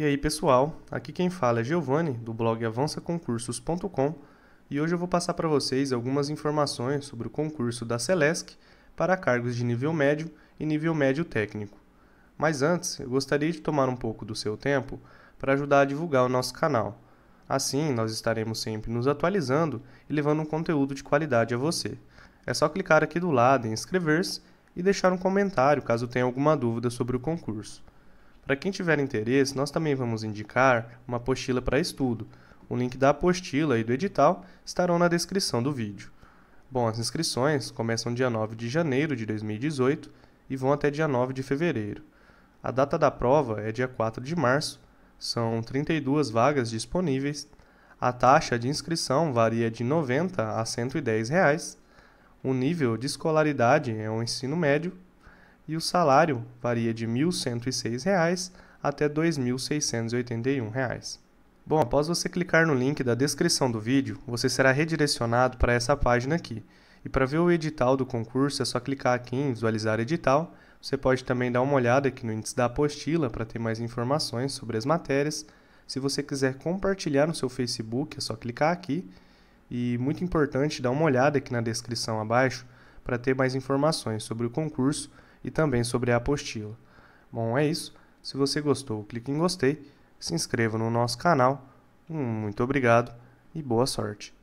E aí pessoal, aqui quem fala é Giovanni, do blog avançaconcursos.com e hoje eu vou passar para vocês algumas informações sobre o concurso da Celesc para cargos de nível médio e nível médio técnico. Mas antes, eu gostaria de tomar um pouco do seu tempo para ajudar a divulgar o nosso canal. Assim, nós estaremos sempre nos atualizando e levando um conteúdo de qualidade a você. É só clicar aqui do lado em inscrever-se e deixar um comentário caso tenha alguma dúvida sobre o concurso. Para quem tiver interesse, nós também vamos indicar uma apostila para estudo. O link da apostila e do edital estarão na descrição do vídeo. Bom, as inscrições começam dia 9 de janeiro de 2018 e vão até dia 9 de fevereiro. A data da prova é dia 4 de março, são 32 vagas disponíveis. A taxa de inscrição varia de R$ 90 a R$ 110. Reais. O nível de escolaridade é o ensino médio e o salário varia de R$ 1.106 até R$ 2.681. Bom, após você clicar no link da descrição do vídeo, você será redirecionado para essa página aqui. E para ver o edital do concurso, é só clicar aqui em visualizar edital. Você pode também dar uma olhada aqui no índice da apostila para ter mais informações sobre as matérias. Se você quiser compartilhar no seu Facebook, é só clicar aqui. E muito importante, dá uma olhada aqui na descrição abaixo para ter mais informações sobre o concurso e também sobre a apostila. Bom, é isso. Se você gostou, clique em gostei, se inscreva no nosso canal. Muito obrigado e boa sorte.